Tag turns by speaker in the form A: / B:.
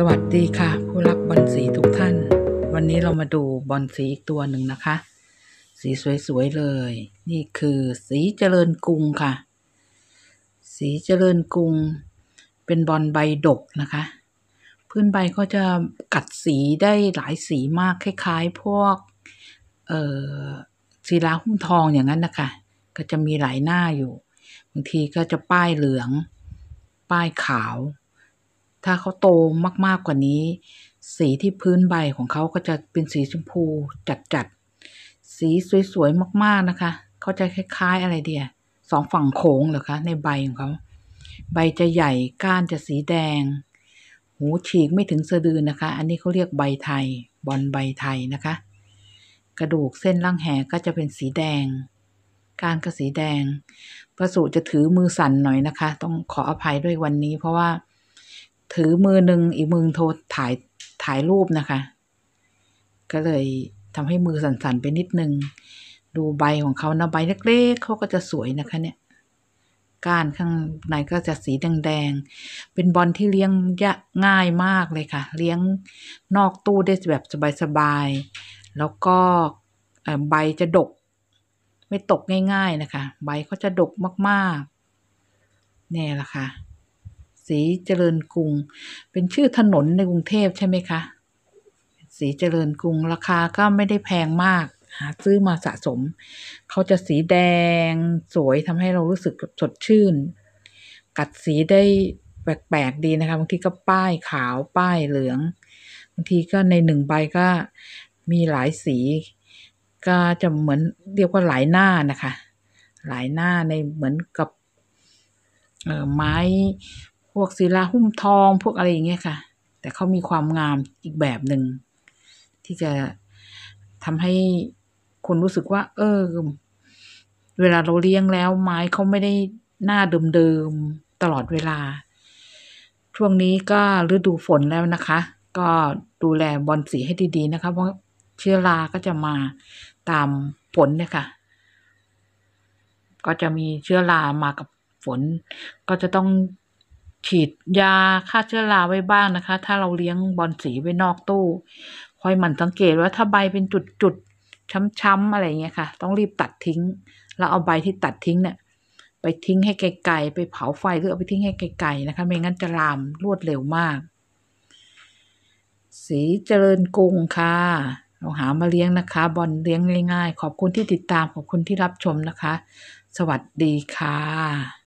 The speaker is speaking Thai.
A: สวัสดีค่ะผู้รักบอลสีทุกท่าน วันนี้เรามาดูบอลสีอีกตัวหนึ่งนะคะ สีสวยๆเลย นี่คือสีเจริญกรุงค่ะ สีเจริญกรุง เป็นบอลใบดกนะคะ พื้นใบก็จะกัดสีได้หลายสีมากคล้ายๆ พวกเอ่อศิลาหุ้มทองอย่างนั้นนะคะก็จะมีหลายหน้าอยู่บางทีก็จะป้ายเหลืองป้ายขาวถ้าเขาโตมากๆกว่านี้ สีที่พื้นใบของเขาก็จะเป็นสีชมพูจัดๆสีสวย ๆ มากๆนะคะ เขาจะคล้ายๆอะไรเดียสองฝั่งโขงเหรอคะในใบของเขาใบจะใหญ่ก้านจะสีแดง หูฉีกไม่ถึงสะดือนะคะ อันนี้เขาเรียกใบไทยบอลใบไทยนะคะ กระดูกเส้นล่างแหก็จะเป็นสีแดงก้านก็สีแดงพระสูจะถือมือสั่นหน่อยนะคะ ต้องขออภัยด้วยวันนี้เพราะว่าถือมือหนึ่งอีกมือโทรถ่ายถ่ายรูปนะคะ ก็เลยทำให้มือสั่นๆไปนิดนึง ดูใบของเขานะใบเล็กๆเขาก็จะสวยนะคะ เนี่ยก้านข้างในก็จะสีแดงๆเป็นบอลที่เลี้ยงยง่ายมากเลยค่ะ เลี้ยงนอกตู้ได้แบบสบายๆแล้วก็ใบจะดกไม่ตกง่าย ๆนะคะ ใบเขาจะดกมากๆนี่แหละค่ะศรีเจริญกรุงเป็นชื่อถนนในกรุงเทพใช่ไหมคะ สีเจริญกรุงราคาก็ไม่ได้แพงมากหาซื้อมาสะสม เขาจะสีแดงสวยทำให้เรารู้สึกสดชื่น กัดสีได้แปลก ๆดีนะคะบางทีก็ป้ายขาวป้ายเหลืองบางทีก็ในหนึ่งใบก็มีหลายสีก็จะเหมือนเรียกว่าหลายหน้านะคะ หลายหน้าในเหมือนกับไม้พวกศิลาหุ้มทองพวกอะไรอย่างเงี้ยค่ะ แต่เขามีความงามอีกแบบหนึ่ง ที่จะทำให้คนรู้สึกว่า เออเวลาเราเลี้ยงแล้วไม้เขาไม่ได้หน้าเดิมๆตลอดเวลา ช่วงนี้ก็ฤดูฝนแล้วนะคะ ก็ดูแลบอลสีให้ดีๆ นะคะ เพราะเชื้อราก็จะมาตามฝนเนี่ยค่ะ ก็จะมีเชื้อรามากับฝน ก็จะต้องฉีดยาฆ่าเชื้อราไว้บ้างนะคะ ถ้าเราเลี้ยงบอลสีไว้นอกตู้คอยหมั่นสังเกตว่าถ้าใบเป็นจุดๆช้ำๆอะไรเงี้ยค่ะ ต้องรีบตัดทิ้งแล้วเอาใบที่ตัดทิ้งเนี่ย ไปทิ้งให้ไกลๆไปเผาไฟหรือเอาไปทิ้งให้ไกลๆนะคะ ไม่งั้นจะลามรวดเร็วมาก สีเจริญกรุงค่ะเราหามาเลี้ยงนะคะ บอลเลี้ยงง่ายๆขอบคุณที่ติดตามขอบคุณที่รับชมนะคะ สวัสดีค่ะ